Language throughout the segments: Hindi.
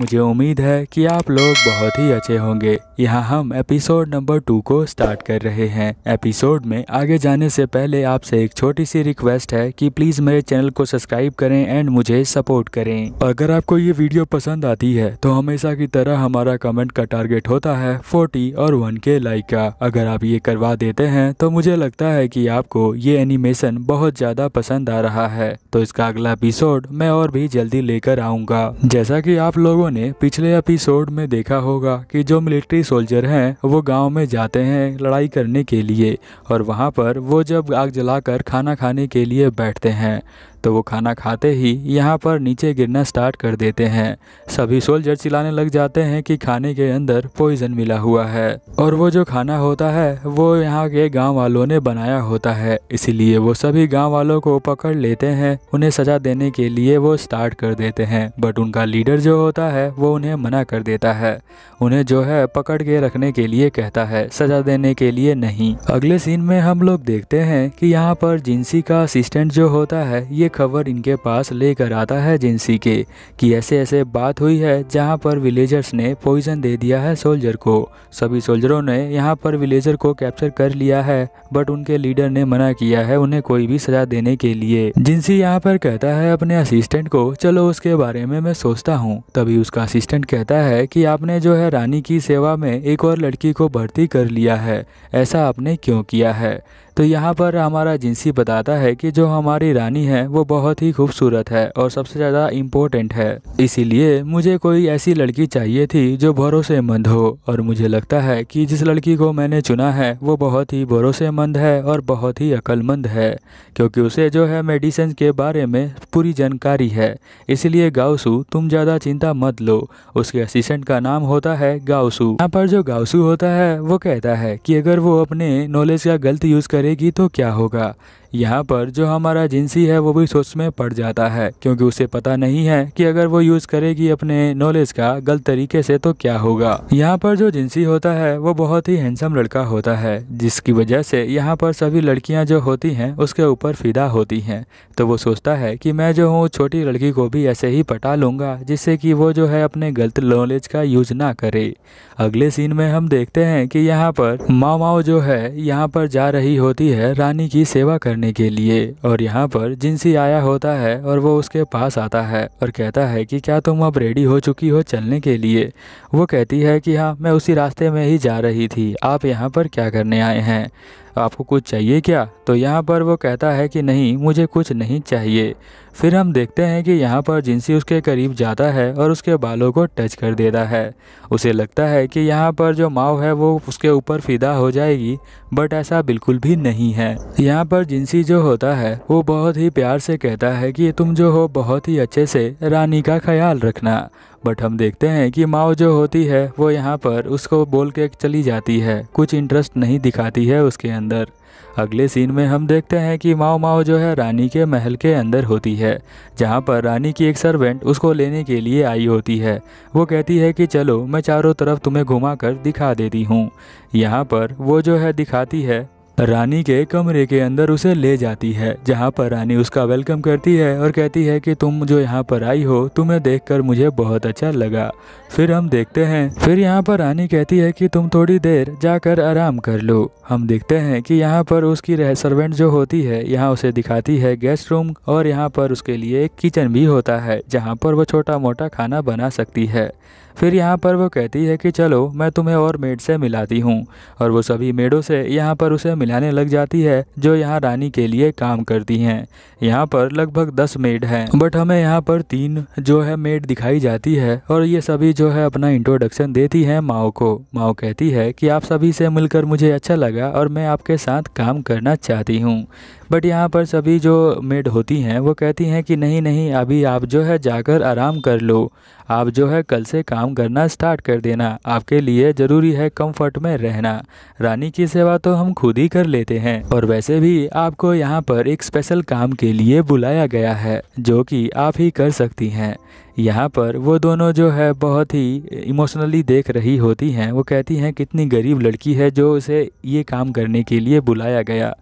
मुझे उम्मीद है कि आप लोग बहुत ही अच्छे होंगे यहाँ हम एपिसोड नंबर टू को स्टार्ट कर रहे हैं एपिसोड में आगे जाने से पहले आपसे एक छोटी सी रिक्वेस्ट है कि प्लीज मेरे चैनल को सब्सक्राइब करें एंड मुझे सपोर्ट करें अगर आपको ये वीडियो पसंद आती है तो हमेशा की तरह हमारा कमेंट का टारगेट होता है फोर्टी और वन के लाइक का अगर आप ये करवा देते हैं तो मुझे लगता है की आपको ये एनिमेशन बहुत ज्यादा पसंद आ रहा है तो इसका अगला एपिसोड मैं और भी जल्दी लेकर आऊंगा जैसा की आप लोगों लोगों ने पिछले एपिसोड में देखा होगा कि जो मिलिट्री सोल्जर हैं वो गांव में जाते हैं लड़ाई करने के लिए और वहां पर वो जब आग जलाकर खाना खाने के लिए बैठते हैं तो वो खाना खाते ही यहाँ पर नीचे गिरना स्टार्ट कर देते हैं सभी सोल्जर चिल्लाने लग जाते हैं कि खाने के अंदर पॉइजन मिला हुआ है और वो जो खाना होता है वो यहाँ के गाँव वालों ने बनाया होता है इसीलिए वो सभी गाँव वालों को पकड़ लेते हैं उन्हें सजा देने के लिए वो स्टार्ट कर देते हैं बट उनका लीडर जो होता है वो उन्हें मना कर देता है उन्हें जो है पकड़ के रखने के लिए कहता है सजा देने के लिए नहीं अगले सीन में हम लोग देखते हैं कि यहाँ पर जिन्सी का असिस्टेंट जो होता है ये खबर इनके पास लेकर आता है एजेंसी के कि ऐसे ऐसे बात हुई है जहां पर विलेजर्स ने पॉइजन दे दिया है सोल्जर को सभी सोल्जरों ने यहां पर विलेजर को कैप्चर कर लिया है बट उनके लीडर ने मना किया है उन्हें कोई भी सजा देने के लिए जिनसी यहाँ पर कहता है अपने असिस्टेंट को चलो उसके बारे में मैं सोचता हूँ तभी उसका असिस्टेंट कहता है की आपने जो है रानी की सेवा में एक और लड़की को भर्ती कर लिया है ऐसा आपने क्यों किया है तो यहाँ पर हमारा एजेंसी बताता है कि जो हमारी रानी है वो बहुत ही खूबसूरत है और सबसे ज़्यादा इम्पोर्टेंट है इसीलिए मुझे कोई ऐसी लड़की चाहिए थी जो भरोसेमंद हो और मुझे लगता है कि जिस लड़की को मैंने चुना है वो बहुत ही भरोसेमंद है और बहुत ही अक्लमंद है क्योंकि उसे जो है मेडिसिन के बारे में पूरी जानकारी है इसलिए गाउसू तुम ज़्यादा चिंता मत लो उसके असिस्टेंट का नाम होता है गाउसू यहाँ पर जो गाउसू होता है वो कहता है कि अगर वो अपने नॉलेज का गलत यूज़ करे करेगी तो क्या होगा यहाँ पर जो हमारा जिन्सी है वो भी सोच में पड़ जाता है क्योंकि उसे पता नहीं है कि अगर वो यूज़ करेगी अपने नॉलेज का गलत तरीके से तो क्या होगा यहाँ पर जो जिन्सी होता है वो बहुत ही हैंडसम लड़का होता है जिसकी वजह से यहाँ पर सभी लड़कियाँ जो होती हैं उसके ऊपर फिदा होती हैं तो वो सोचता है कि मैं जो हूँ छोटी लड़की को भी ऐसे ही पटा लूँगा जिससे कि वो जो है अपने गलत नॉलेज का यूज ना करे अगले सीन में हम देखते हैं कि यहाँ पर माओ माओ जो है यहाँ पर जा रही होती है रानी की सेवा करने करने के लिए और यहाँ पर जिनसी आया होता है और वो उसके पास आता है और कहता है कि क्या तुम अब रेडी हो चुकी हो चलने के लिए वो कहती है कि हाँ मैं उसी रास्ते में ही जा रही थी आप यहाँ पर क्या करने आए हैं आपको कुछ चाहिए क्या तो यहाँ पर वो कहता है कि नहीं मुझे कुछ नहीं चाहिए फिर हम देखते हैं कि यहाँ पर जिनसी उसके करीब जाता है और उसके बालों को टच कर देता है उसे लगता है कि यहाँ पर जो माओ है वो उसके ऊपर फिदा हो जाएगी बट ऐसा बिल्कुल भी नहीं है यहाँ पर जिनसी जो होता है वो बहुत ही प्यार से कहता है कि तुम जो हो बहुत ही अच्छे से रानी का ख्याल रखना बट हम देखते हैं कि माओ जो होती है वो यहाँ पर उसको बोल के चली जाती है कुछ इंटरेस्ट नहीं दिखाती है उसके अंदर अगले सीन में हम देखते हैं कि माओ माओ जो है रानी के महल के अंदर होती है जहाँ पर रानी की एक सर्वेंट उसको लेने के लिए आई होती है वो कहती है कि चलो मैं चारों तरफ तुम्हें घुमा कर दिखा देती हूँ यहाँ पर वो जो है दिखाती है रानी के कमरे के अंदर उसे ले जाती है जहाँ पर रानी उसका वेलकम करती है और कहती है कि तुम जो यहाँ पर आई हो तुम्हें देखकर मुझे बहुत अच्छा लगा फिर हम देखते हैं फिर यहाँ पर रानी कहती है कि तुम थोड़ी देर जाकर आराम कर लो हम देखते हैं कि यहाँ पर उसकी सर्वेंट जो होती है यहाँ उसे दिखाती है गेस्ट रूम और यहाँ पर उसके लिए एक किचन भी होता है जहाँ पर वो छोटा मोटा खाना बना सकती है फिर यहाँ पर वो कहती है कि चलो मैं तुम्हें और मेड से मिलाती हूँ और वो सभी मेडों से यहाँ पर उसे मिलाने लग जाती है जो यहाँ रानी के लिए काम करती हैं यहाँ पर लगभग दस मेड हैं बट हमें यहाँ पर तीन जो है मेड दिखाई जाती है और ये सभी जो है अपना इंट्रोडक्शन देती हैं माओ को माओ कहती है कि आप सभी से मिलकर मुझे अच्छा लगा और मैं आपके साथ काम करना चाहती हूँ बट यहाँ पर सभी जो मेड होती हैं वो कहती हैं कि नहीं नहीं अभी आप जो है जाकर आराम कर लो आप जो है कल से काम करना स्टार्ट कर देना आपके लिए ज़रूरी है कंफर्ट में रहना रानी की सेवा तो हम खुद ही कर लेते हैं और वैसे भी आपको यहाँ पर एक स्पेशल काम के लिए बुलाया गया है जो कि आप ही कर सकती हैं यहाँ पर वो दोनों जो है बहुत ही इमोशनली देख रही होती हैं वो कहती हैं कितनी गरीब लड़की है जो उसे ये काम करने के लिए बुलाया गया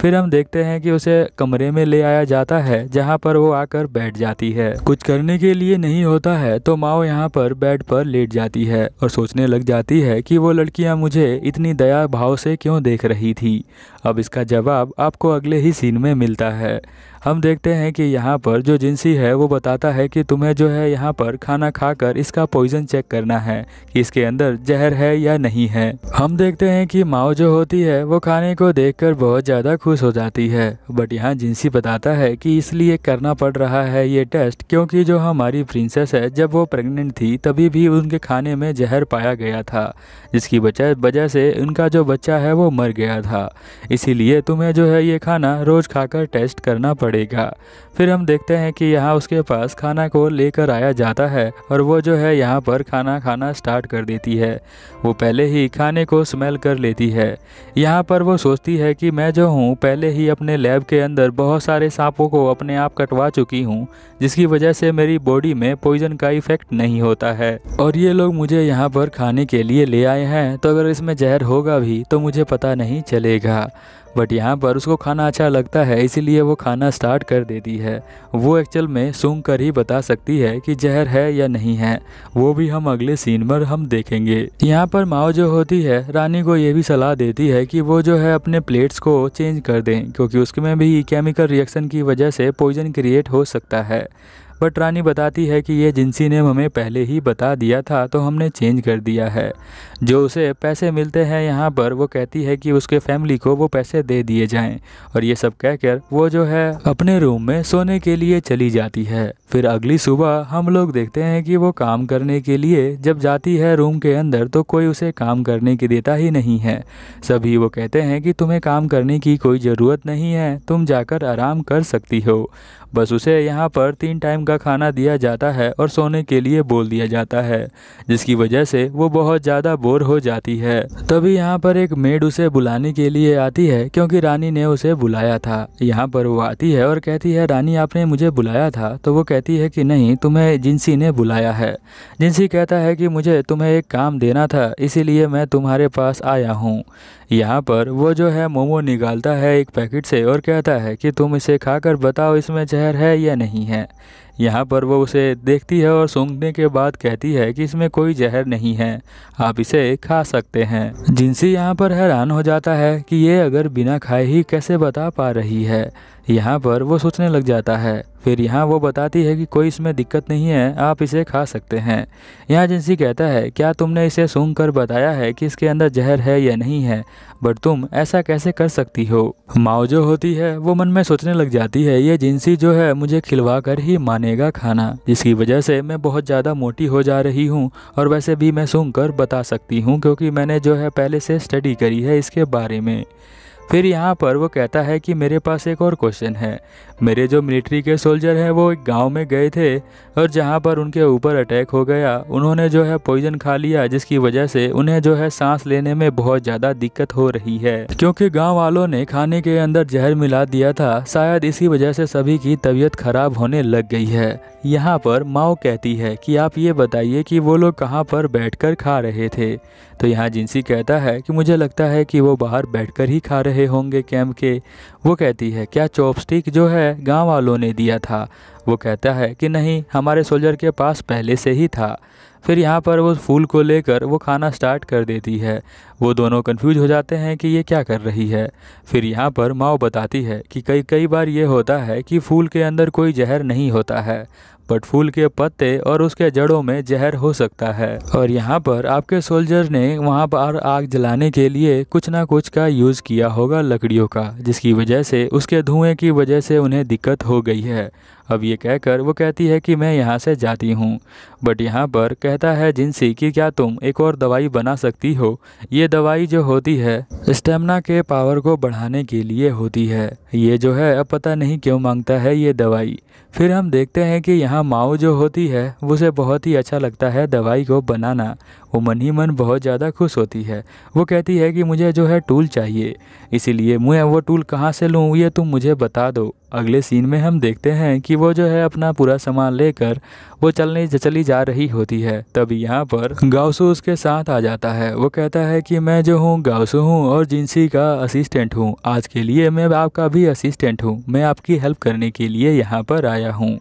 फिर हम देखते हैं कि उसे कमरे में ले आया जाता है जहाँ पर वो आकर बैठ जाती है कुछ करने के लिए नहीं होता है तो माओ यहाँ पर बेड पर लेट जाती है और सोचने लग जाती है कि वो लड़कियाँ मुझे इतनी दया भाव से क्यों देख रही थी अब इसका जवाब आपको अगले ही सीन में मिलता है हम देखते हैं कि यहाँ पर जो जिन्सी है वो बताता है कि तुम्हें जो है यहाँ पर खाना खाकर इसका पॉइजन चेक करना है कि इसके अंदर जहर है या नहीं है हम देखते हैं कि माओ जो होती है वो खाने को देखकर बहुत ज़्यादा खुश हो जाती है बट यहाँ जिन्सी बताता है कि इसलिए करना पड़ रहा है ये टेस्ट क्योंकि जो हमारी प्रिंसेस है जब वो प्रेगनेंट थी तभी भी उनके खाने में जहर पाया गया था जिसकी वजह से उनका जो बच्चा है वो मर गया था इसीलिए तुम्हें जो है ये खाना रोज़ खाकर टेस्ट करना पड़ेगा पड़ेगा फिर हम देखते हैं कि यहाँ उसके पास खाना को लेकर आया जाता है और वो जो है यहाँ पर खाना खाना स्टार्ट कर देती है वो पहले ही खाने को स्मेल कर लेती है यहाँ पर वो सोचती है कि मैं जो हूँ पहले ही अपने लैब के अंदर बहुत सारे सांपों को अपने आप कटवा चुकी हूँ जिसकी वजह से मेरी बॉडी में पॉइजन का इफेक्ट नहीं होता है और ये लोग मुझे यहाँ पर खाने के लिए ले आए हैं तो अगर इसमें जहर होगा भी तो मुझे पता नहीं चलेगा बट यहाँ पर उसको खाना अच्छा लगता है इसीलिए वो खाना स्टार्ट कर देती है वो एक्चुअल में सूंघ कर ही बता सकती है कि जहर है या नहीं है वो भी हम अगले सीन पर हम देखेंगे यहाँ पर माओ जो होती है रानी को ये भी सलाह देती है कि वो जो है अपने प्लेट्स को चेंज कर दें क्योंकि उसमें भी केमिकल रिएक्शन की वजह से पॉइजन क्रिएट हो सकता है बट रानी बताती है कि यह जिनसी नेम हमें पहले ही बता दिया था तो हमने चेंज कर दिया है जो उसे पैसे मिलते हैं यहाँ पर वो कहती है कि उसके फैमिली को वो पैसे दे दिए जाएं और ये सब कहकर वो जो है अपने रूम में सोने के लिए चली जाती है फिर अगली सुबह हम लोग देखते हैं कि वो काम करने के लिए जब जाती है रूम के अंदर तो कोई उसे काम करने की देता ही नहीं है सभी वो कहते हैं कि तुम्हें काम करने की कोई ज़रूरत नहीं है तुम जाकर आराम कर सकती हो बस उसे यहाँ पर तीन टाइम का खाना दिया जाता है और सोने के लिए बोल दिया जाता है जिसकी वजह से वो बहुत ज़्यादा बोर हो जाती है तभी यहाँ पर एक मेड उसे बुलाने के लिए आती है क्योंकि रानी ने उसे बुलाया था यहाँ पर वो आती है और कहती है रानी आपने मुझे बुलाया था तो वो कहती है कि नहीं तुम्हें जिनसी ने बुलाया है जिनसी कहता है कि मुझे तुम्हें एक काम देना था इसीलिए मैं तुम्हारे पास आया हूँ यहाँ पर वो जो है मोमो निकालता है एक पैकेट से और कहता है कि तुम इसे खाकर बताओ इसमें जहर है या नहीं है यहाँ पर वो उसे देखती है और सूंघने के बाद कहती है कि इसमें कोई जहर नहीं है आप इसे खा सकते हैं जिनसी यहाँ पर हैरान हो जाता है कि ये अगर बिना खाए ही कैसे बता पा रही है यहाँ पर वो सोचने लग जाता है फिर यहाँ वो बताती है कि कोई इसमें दिक्कत नहीं है आप इसे खा सकते हैं यहाँ जिनसी कहता है क्या तुमने इसे सूंघ कर बताया है कि इसके अंदर जहर है या नहीं है बट तुम ऐसा कैसे कर सकती हो माओ जो होती है वो मन में सोचने लग जाती है ये जिनसी जो है मुझे खिलवा कर ही मानेगा खाना जिसकी वजह से मैं बहुत ज़्यादा मोटी हो जा रही हूँ और वैसे भी मैं सूंघ कर बता सकती हूँ क्योंकि मैंने जो है पहले से स्टडी करी है इसके बारे में फिर यहाँ पर वो कहता है कि मेरे पास एक और क्वेश्चन है मेरे जो मिलिट्री के सोल्जर हैं वो एक गांव में गए थे और जहाँ पर उनके ऊपर अटैक हो गया उन्होंने जो है पॉइजन खा लिया जिसकी वजह से उन्हें जो है सांस लेने में बहुत ज़्यादा दिक्कत हो रही है क्योंकि गाँव वालों ने खाने के अंदर जहर मिला दिया था शायद इसी वजह से सभी की तबीयत खराब होने लग गई है यहाँ पर माओ कहती है कि आप ये बताइए कि वो लोग कहाँ पर बैठकर खा रहे थे तो यहाँ जिंसी कहता है कि मुझे लगता है कि वो बाहर बैठकर ही खा रहे होंगे कैंप के वो कहती है क्या चॉपस्टिक जो है गांव वालों ने दिया था वो कहता है कि नहीं हमारे सोल्जर के पास पहले से ही था फिर यहाँ पर वो फूल को लेकर वो खाना स्टार्ट कर देती है वो दोनों कंफ्यूज हो जाते हैं कि ये क्या कर रही है फिर यहाँ पर माओ बताती है कि कई कई बार ये होता है कि फूल के अंदर कोई जहर नहीं होता है बट फूल के पत्ते और उसके जड़ों में जहर हो सकता है और यहाँ पर आपके सोल्जर ने वहाँ पर आग जलाने के लिए कुछ ना कुछ का यूज़ किया होगा लकड़ियों का जिसकी वजह से उसके धुएं की वजह से उन्हें दिक्कत हो गई है अब ये कहकर वो कहती है कि मैं यहाँ से जाती हूँ बट यहाँ पर कहता है जिनसी कि क्या तुम एक और दवाई बना सकती हो ये दवाई जो होती है स्टेमिना के पावर को बढ़ाने के लिए होती है ये जो है अब पता नहीं क्यों मांगता है ये दवाई फिर हम देखते हैं कि यहाँ माओ जो होती है उसे बहुत ही अच्छा लगता है दवाई को बनाना वो मन ही मन बहुत ज़्यादा खुश होती है वो कहती है कि मुझे जो है टूल चाहिए इसीलिए मैं वो टूल कहाँ से लूँ ये तुम मुझे बता दो अगले सीन में हम देखते हैं कि वो जो है अपना पूरा सामान लेकर वो चलने चली जा रही होती है तभी यहाँ पर गाउसो उसके साथ आ जाता है वो कहता है कि मैं जो हूँ गाउसो हूँ और जिनसी का असिस्टेंट हूँ आज के लिए मैं आपका भी असिस्टेंट हूँ मैं आपकी हेल्प करने के लिए यहाँ पर आया हूँ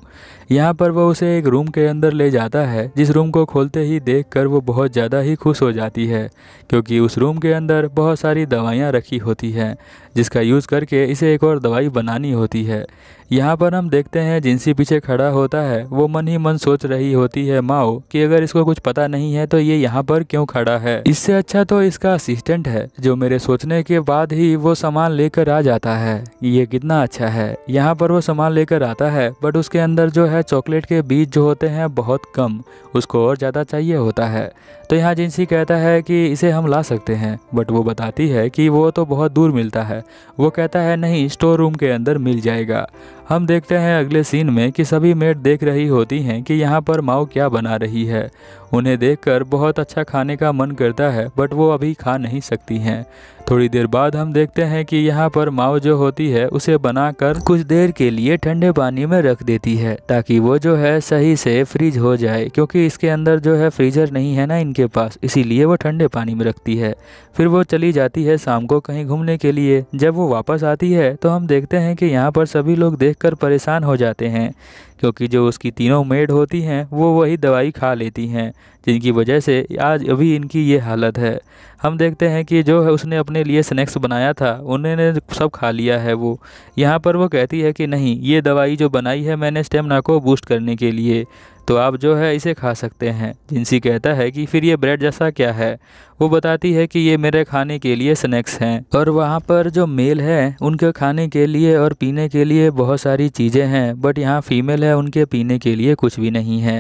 यहाँ पर वो उसे एक रूम के अंदर ले जाता है जिस रूम को खोलते ही देख कर वो बहुत ज़्यादा ही खुश हो जाती है क्योंकि उस रूम के अंदर बहुत सारी दवाइयाँ रखी होती हैं जिसका यूज़ करके इसे एक और दवाई बनानी होती है यहाँ पर हम देखते हैं जिनसी पीछे खड़ा होता है वो मन ही मन सोच रही होती है माओ कि अगर इसको कुछ पता नहीं है तो ये यहाँ पर क्यों खड़ा है इससे अच्छा तो इसका असिस्टेंट है जो मेरे सोचने के बाद ही वो सामान लेकर आ जाता है ये कितना अच्छा है यहाँ पर वो सामान लेकर आता है बट उसके अंदर जो है चॉकलेट के बीज जो होते हैं बहुत कम उसको और ज़्यादा चाहिए होता है तो यहाँ जिनसी कहता है कि इसे हम ला सकते हैं बट वो बताती है कि वो तो बहुत दूर मिलता है वो कहता है नहीं स्टोर रूम के अंदर मिल जाएगा हम देखते हैं अगले सीन में कि सभी मेट देख रही होती हैं कि यहाँ पर माओ क्या बना रही है उन्हें देखकर बहुत अच्छा खाने का मन करता है बट वो अभी खा नहीं सकती हैं थोड़ी देर बाद हम देखते हैं कि यहाँ पर माओ जो होती है उसे बनाकर कुछ देर के लिए ठंडे पानी में रख देती है ताकि वो जो है सही से फ्रीज हो जाए क्योंकि इसके अंदर जो है फ्रीजर नहीं है ना इनके पास इसीलिए वो ठंडे पानी में रखती है फिर वो चली जाती है शाम को कहीं घूमने के लिए जब वो वापस आती है तो हम देखते हैं कि यहाँ पर सभी लोग देख परेशान हो जाते हैं क्योंकि जो उसकी तीनों मेड होती हैं वो वही दवाई खा लेती हैं जिनकी वजह से आज अभी इनकी ये हालत है हम देखते हैं कि जो है उसने अपने लिए स्नैक्स बनाया था उन्होंने सब खा लिया है वो यहाँ पर वो कहती है कि नहीं ये दवाई जो बनाई है मैंने स्टेमिना को बूस्ट करने के लिए तो आप जो है इसे खा सकते हैं जिनसी कहता है कि फिर ये ब्रेड जैसा क्या है वो बताती है कि ये मेरे खाने के लिए स्नैक्स हैं और वहाँ पर जो मेल है उनके खाने के लिए और पीने के लिए बहुत सारी चीज़ें हैं बट यहाँ फीमेल है उनके पीने के लिए कुछ भी नहीं है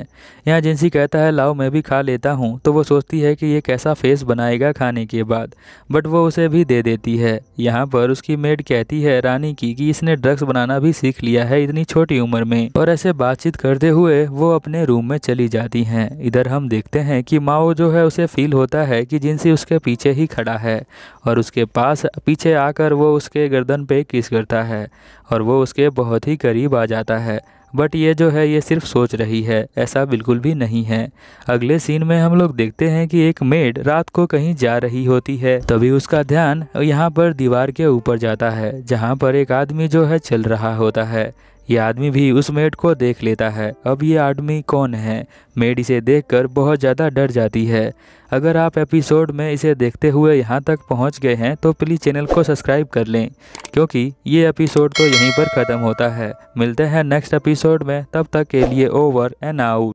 यहाँ जिनसी कहता है लाओ मैं भी खा लेता हूँ तो वो सोचती है कि ये कैसा फेस बनाएगा खाने के बाद बट वो उसे भी दे देती है यहाँ पर उसकी मेड कहती है रानी की कि इसने ड्रग्स बनाना भी सीख लिया है इतनी छोटी उम्र में और ऐसे बातचीत करते हुए वो अपने अपने रूम में चली जाती हैं इधर हम देखते हैं कि माओ जो है उसे फील होता है कि जिनसी उसके पीछे ही खड़ा है और उसके पास पीछे आकर वो उसके गर्दन पे किस करता है और वो उसके बहुत ही करीब आ जाता है बट ये जो है ये सिर्फ सोच रही है ऐसा बिल्कुल भी नहीं है अगले सीन में हम लोग देखते हैं कि एक मेड रात को कहीं जा रही होती है तभी उसका ध्यान यहाँ पर दीवार के ऊपर जाता है जहाँ पर एक आदमी जो है चल रहा होता है ये आदमी भी उस मेड को देख लेता है अब ये आदमी कौन है मेड इसे देखकर बहुत ज़्यादा डर जाती है अगर आप एपिसोड में इसे देखते हुए यहाँ तक पहुँच गए हैं तो प्लीज़ चैनल को सब्सक्राइब कर लें क्योंकि ये एपिसोड तो यहीं पर ख़त्म होता है मिलते हैं नेक्स्ट एपिसोड में तब तक के लिए ओवर एंड आउट